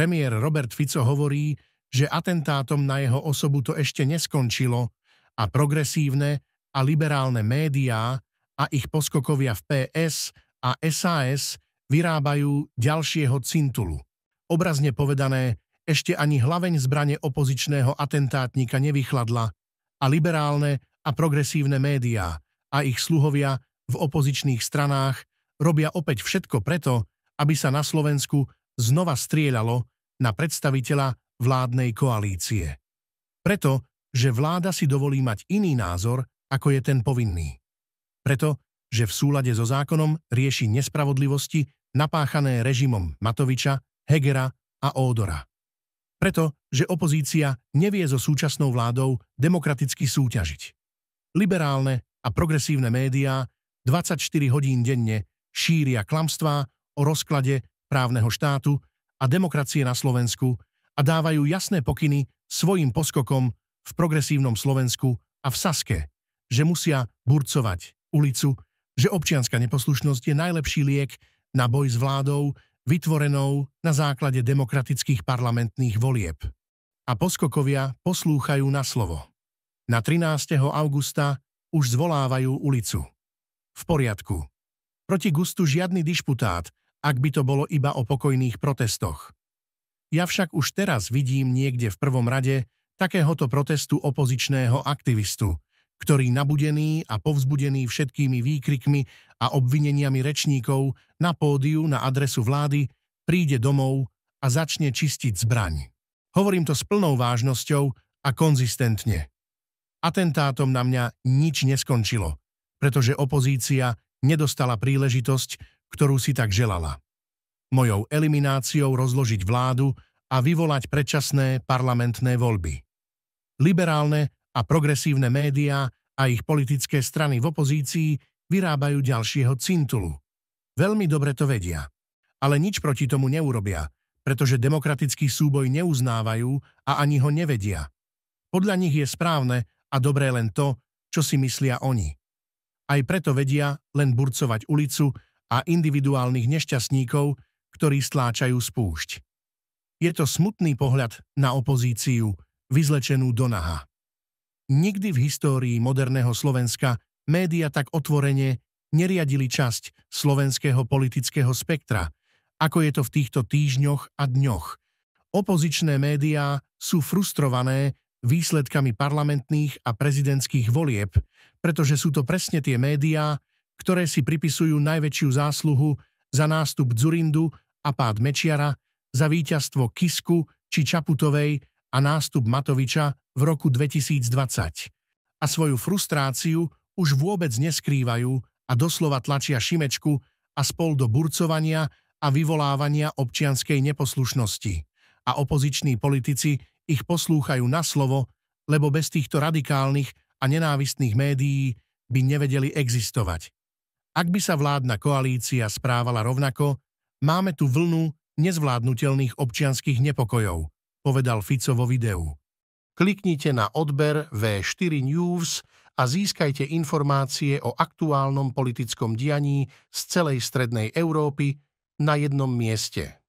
Premiér Robert Fico hovorí, že atentátom na jeho osobu to ešte neskončilo a progresívne a liberálne médiá a ich poskokovia v PS a SAS vyrábajú ďalšieho cintulu. Obrazne povedané, ešte ani hlaveň zbrane opozičného atentátnika nevychladla a liberálne a progresívne médiá a ich sluhovia v opozičných stranách robia opäť všetko preto, aby sa na Slovensku znova strieľalo na predstaviteľa vládnej koalície. Preto, že vláda si dovolí mať iný názor, ako je ten povinný. Preto, že v súlade so zákonom rieši nespravodlivosti napáchané režimom Matoviča, Hegera a Ódora. Preto, že opozícia nevie so súčasnou vládou demokraticky súťažiť. Liberálne a progresívne médiá 24 hodín denne šíria klamstvá o rozklade právneho štátu a demokracie na Slovensku a dávajú jasné pokyny svojim poskokom v progresívnom Slovensku a v Saske, že musia burcovať ulicu, že občianská neposlušnosť je najlepší liek na boj s vládou, vytvorenou na základe demokratických parlamentných volieb. A poskokovia poslúchajú na slovo. Na 13. augusta už zvolávajú ulicu. V poriadku. Proti Gustu žiadny dišputát, ak by to bolo iba o pokojných protestoch. Ja však už teraz vidím niekde v prvom rade takéhoto protestu opozičného aktivistu, ktorý nabudený a povzbudený všetkými výkrikmi a obvineniami rečníkov na pódiu na adresu vlády príde domov a začne čistiť zbraň. Hovorím to s plnou vážnosťou a konzistentne. Atentátom na mňa nič neskončilo, pretože opozícia nedostala príležitosť ktorú si tak želala. Mojou elimináciou rozložiť vládu a vyvolať predčasné parlamentné voľby. Liberálne a progresívne médiá a ich politické strany v opozícii vyrábajú ďalšieho cintulu. Veľmi dobre to vedia. Ale nič proti tomu neurobia, pretože demokratický súboj neuznávajú a ani ho nevedia. Podľa nich je správne a dobré len to, čo si myslia oni. Aj preto vedia len burcovať ulicu a individuálnych nešťastníkov, ktorí stláčajú spúšť. Je to smutný pohľad na opozíciu, vyzlečenú do naha. Nikdy v histórii moderného Slovenska média tak otvorene neriadili časť slovenského politického spektra, ako je to v týchto týždňoch a dňoch. Opozičné médiá sú frustrované výsledkami parlamentných a prezidentských volieb, pretože sú to presne tie médiá, ktoré si pripisujú najväčšiu zásluhu za nástup Dzurindu a pád Mečiara, za víťazstvo Kisku či Čaputovej a nástup Matoviča v roku 2020. A svoju frustráciu už vôbec neskrývajú a doslova tlačia Šimečku a spol do burcovania a vyvolávania občianskej neposlušnosti. A opoziční politici ich poslúchajú na slovo, lebo bez týchto radikálnych a nenávistných médií by nevedeli existovať. Ak by sa vládna koalícia správala rovnako, máme tu vlnu nezvládnutelných občianských nepokojov, povedal Fico vo videu. Kliknite na odber V4 News a získajte informácie o aktuálnom politickom dianí z celej strednej Európy na jednom mieste.